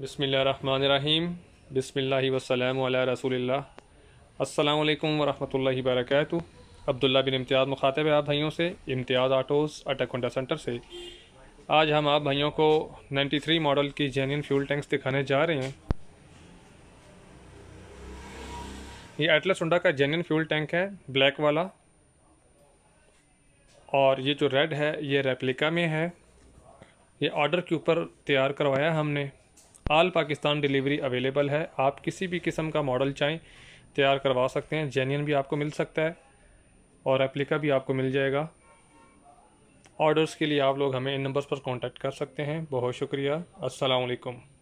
बसमीम बसमिल्ल वसलम रसोल्ला असलकम वरहमल वरक अब्दुल्ला बिन इम्तियाज़ मुखातब है आप भाइयों से इम्तियाज़ आटोज़ अटकुंडा सेंटर से आज हम आप भाइयों को 93 मॉडल की जेन्यन फ्यूल टैंक्स दिखाने जा रहे हैं ये एटलस हुडा का जेन्यन फ्यूल टैंक है ब्लैक वाला और ये जो रेड है ये रेप्लिका में है ये ऑर्डर के ऊपर तैयार करवाया हमने आल पाकिस्तान डिलीवरी अवेलेबल है आप किसी भी किस्म का मॉडल चाहें तैयार करवा सकते हैं जेन्यन भी आपको मिल सकता है और एप्लिका भी आपको मिल जाएगा ऑर्डर्स के लिए आप लोग हमें इन नंबर्स पर कांटेक्ट कर सकते हैं बहुत शुक्रिया अस्सलाम वालेकुम